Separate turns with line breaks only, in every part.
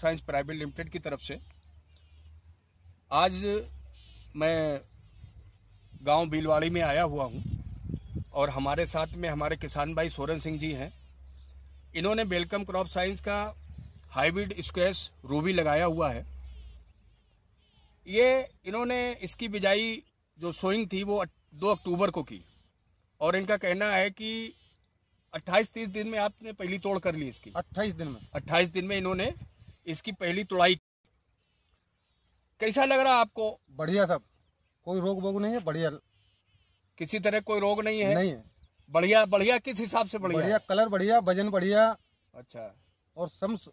Science private limited की तरफ से आज मैं गांव भीलवाड़ी में आया हुआ हूं और हमारे साथ में हमारे किसान भाई सोरन सिंह जी हैं इन्होंने बेलकम क्रॉप साइंस का हाइब्रिड स्क्वेस रूबी लगाया हुआ है ये इन्होंने इसकी बिजाई जो सोइंग थी वो दो अक्टूबर को की और इनका कहना है कि 28 तीस दिन में आपने पहली तोड़ कर ली इसकी 28 दिन में 28 दिन में इन्होंने इसकी पहली तुड़ाई कैसा लग रहा आपको बढ़िया सब कोई रोग वोग नहीं है बढ़िया किसी तरह कोई रोग नहीं है नहीं है बढ़िया बढ़िया किस हिसाब से बढ़िया बढ़िया कलर बढ़िया वजन बढ़िया अच्छा और सम्स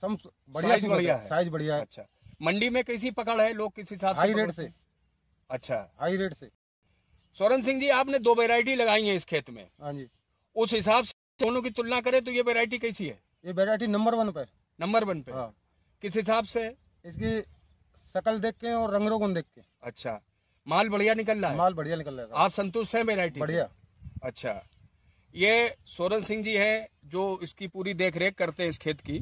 सम्स बढ़िया साइज बढ़िया है साइज बढ़िया है अच्छा मंडी में कैसी पकड़ है लोग किस हिसाब से हाई रेट से अच्छा हाई रेट से सोरन सिंह जी आपने दो वेरायटी लगाई है इस खेत में हाँ जी उस हिसाब से दोनों की तुलना करें तो ये वेरायटी कैसी है ये वेरायटी नंबर वन पर नंबर वन पे हाँ। किस हिसाब से इसकी शकल देख के और रंग रोगन देख के अच्छा माल बढ़िया निकल रहा है माल बढ़िया निकल रहा है आप संतुष्ट हैं वेराइटी बढ़िया अच्छा ये सोरन सिंह जी हैं जो इसकी पूरी देख रेख करते हैं इस खेत की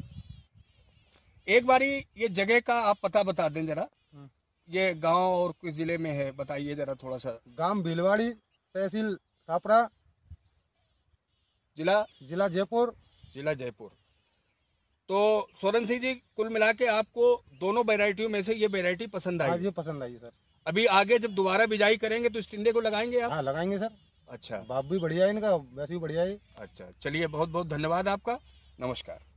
एक बारी ये जगह का आप पता बता दें जरा हम्म। ये गांव और किस जिले में है बताइए जरा थोड़ा सा गांव भीलवाड़ी तहसील छापरा जिला जिला जयपुर जिला जयपुर तो सोरन सिंह जी कुल मिला के आपको दोनों वेरायटियों में से ये वेरायटी पसंद आई ये पसंद आई सर अभी आगे जब दोबारा बिजाई करेंगे तो इस टिंडे को लगाएंगे आप हाँ लगाएंगे सर अच्छा बाप भी बढ़िया है इनका वैसे भी बढ़िया है अच्छा चलिए बहुत बहुत धन्यवाद आपका नमस्कार